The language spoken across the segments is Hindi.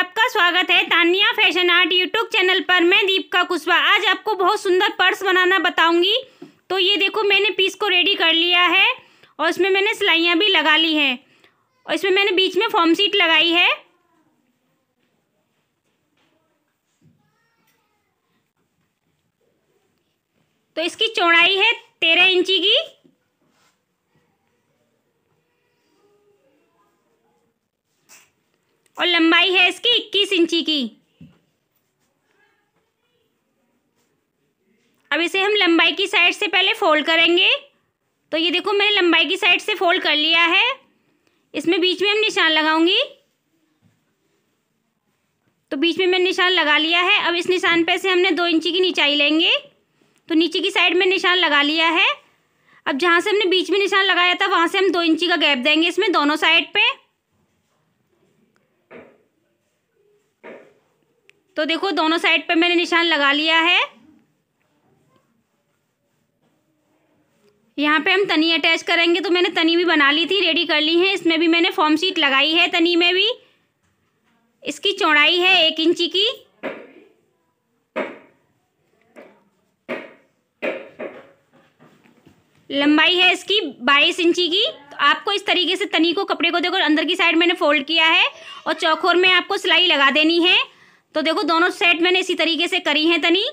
आपका स्वागत है Tania fashion art YouTube channel पर मैं दीपका कुशवा आज आपको बहुत सुंदर पर्स बनाना बताऊंगी तो ये देखो मैंने पीस को रेडी कर लिया है और इसमें मैंने सिलाइयाँ भी लगा ली हैं और इसमें मैंने बीच में फॉर्म सीट लगाई है तो इसकी चौड़ाई है तेरह इंची की और लंबाई है इसकी इक्कीस इंची की अब इसे हम लंबाई की साइड से पहले फोल्ड करेंगे तो ये देखो मैंने लंबाई की साइड से फोल्ड कर लिया है इसमें बीच में हम निशान लगाऊंगी तो बीच में मैंने निशान लगा लिया है अब इस निशान पे से हमने दो इंची की नीचाई लेंगे तो नीचे की साइड में निशान लगा लिया है अब जहाँ से हमने बीच में निशान लगाया था वहाँ से हम दो इंची का गैप देंगे इसमें दोनों साइड पर तो देखो दोनों साइड पे मैंने निशान लगा लिया है यहाँ पे हम तनी अटैच करेंगे तो मैंने तनी भी बना ली थी रेडी कर ली है इसमें भी मैंने फॉर्म शीट लगाई है तनी में भी इसकी चौड़ाई है एक इंची की लंबाई है इसकी बाईस इंची की तो आपको इस तरीके से तनी को कपड़े को देखो अंदर की साइड मैंने फोल्ड किया है और चौखोर में आपको सिलाई लगा देनी है तो देखो दोनों सेट मैंने इसी तरीके से करी है तनी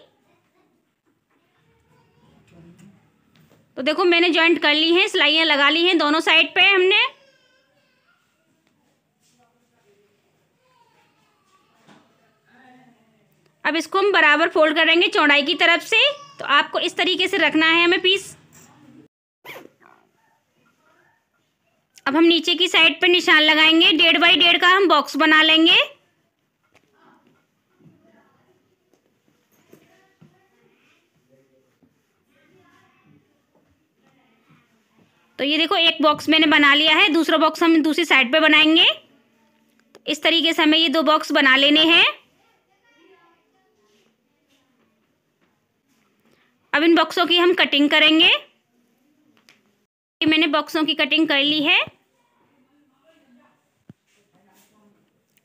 तो देखो मैंने जॉइंट कर ली है सिलाइयाँ लगा ली हैं दोनों साइड पे हमने अब इसको हम बराबर फोल्ड करेंगे चौड़ाई की तरफ से तो आपको इस तरीके से रखना है हमें पीस अब हम नीचे की साइड पर निशान लगाएंगे डेढ़ बाई डेढ़ का हम बॉक्स बना लेंगे तो ये देखो एक बॉक्स मैंने बना लिया है दूसरा बॉक्स हम दूसरी साइड पे बनाएंगे तो इस तरीके से हमें ये दो बॉक्स बना लेने हैं अब इन बॉक्सों की हम कटिंग करेंगे मैंने बॉक्सों की कटिंग कर ली है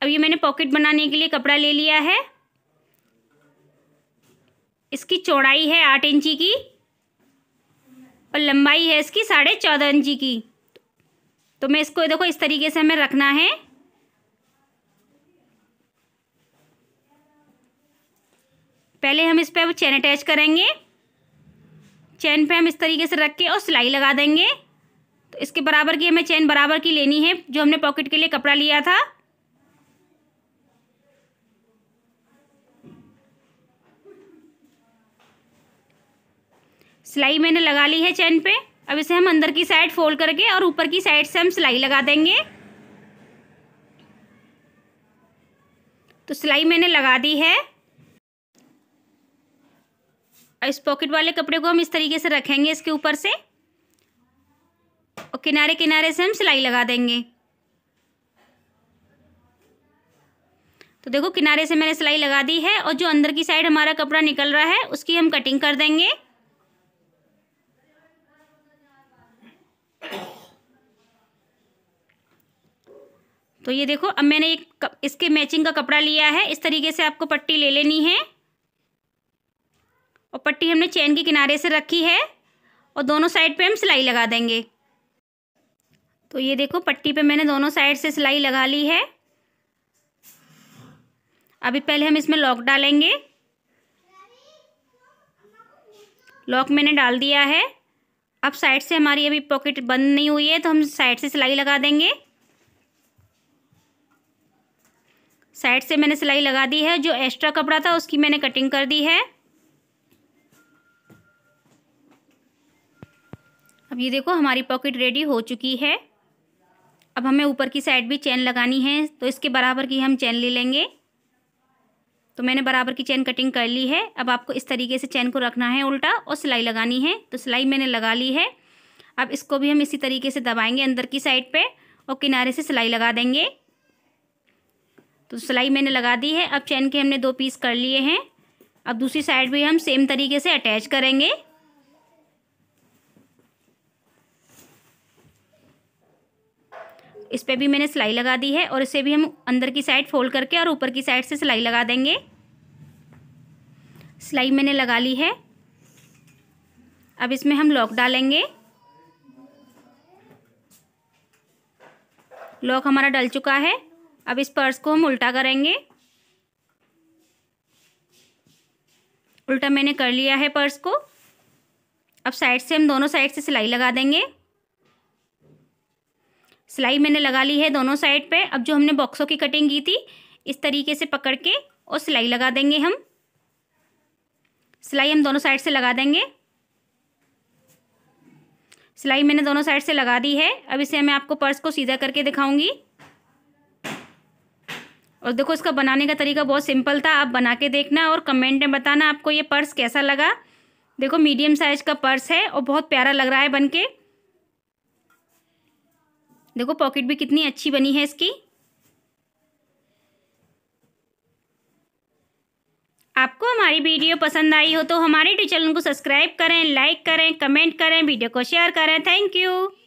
अब ये मैंने पॉकेट बनाने के लिए कपड़ा ले लिया है इसकी चौड़ाई है आठ इंची की और लंबाई है इसकी साढ़े चौदह इंची की तो मैं इसको देखो इस तरीके से हमें रखना है पहले हम इस पर चैन अटैच करेंगे चैन पे हम इस तरीके से रख के और सिलाई लगा देंगे तो इसके बराबर की हमें चैन बराबर की लेनी है जो हमने पॉकेट के लिए कपड़ा लिया था सिलाई मैंने लगा ली है चैन पे अब इसे हम अंदर की साइड फोल्ड करके और ऊपर की साइड से हम सिलाई लगा देंगे तो सिलाई मैंने लगा दी है और इस पॉकेट वाले कपड़े को हम इस तरीके से रखेंगे इसके ऊपर से और किनारे किनारे से हम सिलाई लगा देंगे तो देखो किनारे से मैंने सिलाई लगा दी है और जो अंदर की साइड हमारा कपड़ा निकल रहा है उसकी हम कटिंग कर देंगे तो ये देखो अब मैंने एक इसके मैचिंग का कपड़ा लिया है इस तरीके से आपको पट्टी ले लेनी है और पट्टी हमने चैन के किनारे से रखी है और दोनों साइड पे हम सिलाई लगा देंगे तो ये देखो पट्टी पे मैंने दोनों साइड से सिलाई लगा ली है अभी पहले हम इसमें लॉक डालेंगे लॉक मैंने डाल दिया है अब साइड से हमारी अभी पॉकेट बंद नहीं हुई है तो हम साइड से सिलाई लगा देंगे साइड से मैंने सिलाई लगा दी है जो एक्स्ट्रा कपड़ा था उसकी मैंने कटिंग कर दी है अब ये देखो हमारी पॉकेट रेडी हो चुकी है अब हमें ऊपर की साइड भी चैन लगानी है तो इसके बराबर की हम चेन ले लेंगे तो मैंने बराबर की चैन कटिंग कर ली है अब आपको इस तरीके से चैन को रखना है उल्टा और सिलाई लगानी है तो सिलाई मैंने लगा ली है अब इसको भी हम इसी तरीके से दबाएंगे अंदर की साइड पे और किनारे से सिलाई लगा देंगे तो सिलाई मैंने लगा दी है अब चैन के हमने दो पीस कर लिए हैं अब दूसरी साइड भी हम सेम तरीके से अटैच करेंगे इस पर भी मैंने सिलाई लगा दी है और इसे भी हम अंदर की साइड फोल्ड करके और ऊपर की साइड से सिलाई लगा देंगे सिलाई मैंने लगा ली है अब इसमें हम लॉक डालेंगे लॉक हमारा डल चुका है अब इस पर्स को हम उल्टा करेंगे उल्टा मैंने कर लिया है पर्स को अब साइड से हम दोनों साइड से सिलाई लगा देंगे सिलाई मैंने लगा ली है दोनों साइड पे अब जो हमने बॉक्सों की कटिंग की थी इस तरीके से पकड़ के और सिलाई लगा देंगे हम सिलाई हम दोनों साइड से लगा देंगे सिलाई मैंने दोनों साइड से लगा दी है अब इसे मैं आपको पर्स को सीधा करके दिखाऊंगी और देखो इसका बनाने का तरीका बहुत सिंपल था आप बना के देखना और कमेंट में बताना आपको ये पर्स कैसा लगा देखो मीडियम साइज़ का पर्स है और बहुत प्यारा लग रहा है बन के देखो पॉकेट भी कितनी अच्छी बनी है इसकी आपको हमारी वीडियो पसंद आई हो तो हमारे चैनल को सब्सक्राइब करें लाइक करें कमेंट करें वीडियो को शेयर करें थैंक यू